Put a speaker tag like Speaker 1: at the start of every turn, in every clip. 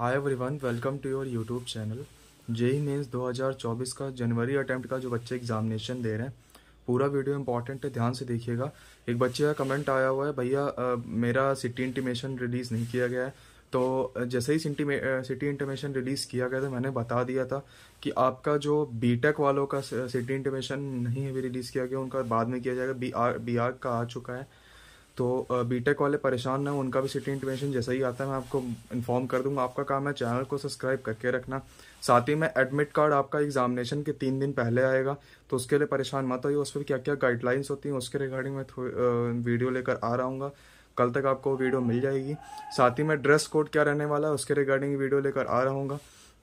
Speaker 1: hi everyone welcome to your YouTube channel JEE हज़ार 2024 का जनवरी attempt का जो बच्चे एग्जामिनेशन दे रहे हैं पूरा वीडियो इंपॉर्टेंट है ध्यान से देखिएगा एक बच्चे का कमेंट आया हुआ है भैया मेरा सिटी इंटीमेशन रिलीज़ नहीं किया गया है तो जैसे ही सिटी इंटीमेशन रिलीज़ किया गया था मैंने बता दिया था कि आपका जो टेक वालों का सिटी इंटीमेशन नहीं अभी रिलीज़ किया गया उनका बाद में किया जाएगा बी आर बी आर का आ चुका है तो बीटेक वाले परेशान ना हो उनका भी सिटी इंटीमेशन जैसा ही आता है मैं आपको इन्फॉर्म कर दूंगा आपका काम है चैनल को सब्सक्राइब करके रखना साथ ही में एडमिट कार्ड आपका एग्जामिनेशन के तीन दिन पहले आएगा तो उसके लिए परेशान मत होइए उस पर क्या क्या गाइडलाइंस होती हैं उसके रिगार्डिंग मैं वीडियो लेकर आ रहा हूँ कल तक आपको वीडियो मिल जाएगी साथ ही में ड्रेस कोड क्या रहने वाला है उसके रिगार्डिंग वीडियो लेकर आ रहा हूँ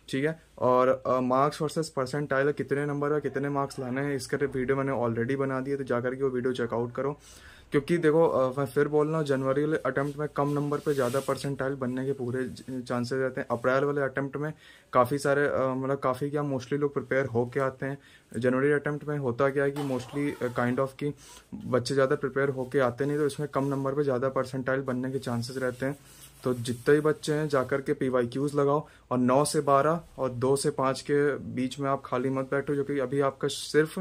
Speaker 1: ठीक है और मार्क्स वर्सेस परसेंटाइल कितने नंबर है कितने मार्क्स लाने हैं इसके वीडियो मैंने ऑलरेडी बना दिए तो जाकर के वो वीडियो चेकआउट करो क्योंकि देखो मैं फिर बोल रहा हूँ जनवरी वाले अटैम्प्ट में कम नंबर पे ज़्यादा परसेंटाइल बनने के पूरे चांसेस रहते हैं अप्रैल वाले अटैम्प्ट में काफ़ी सारे मतलब काफ़ी क्या मोस्टली लोग प्रिपेयर होके आते हैं जनवरी अटैम्प्ट में होता क्या है कि मोस्टली काइंड ऑफ की बच्चे ज़्यादा प्रिपेयर होके आते नहीं तो इसमें कम नंबर पर ज़्यादा परसेंटाइल बनने के चांसेज रहते हैं तो जितने भी बच्चे हैं जाकर के पी वाई क्यूज लगाओ और नौ से बारह और दो से पाँच के बीच में आप खाली मत बैठो जो कि अभी आपका सिर्फ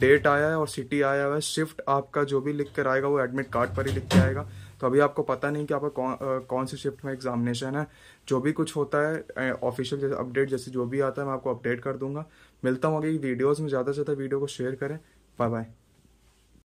Speaker 1: डेट आया है और सिटी आया हुआ है शिफ्ट आपका जो भी लिख कर आएगा वो एडमिट कार्ड पर ही लिख के आएगा तो अभी आपको पता नहीं कि आपका कौन कौन सी शिफ्ट में एग्जामिनेशन है जो भी कुछ होता है ऑफिशियल जैसे अपडेट जैसे जो भी आता है मैं आपको अपडेट कर दूंगा मिलता हूँ अगर वीडियोज़ में ज़्यादा से ज़्यादा वीडियो को शेयर करें बाय बाय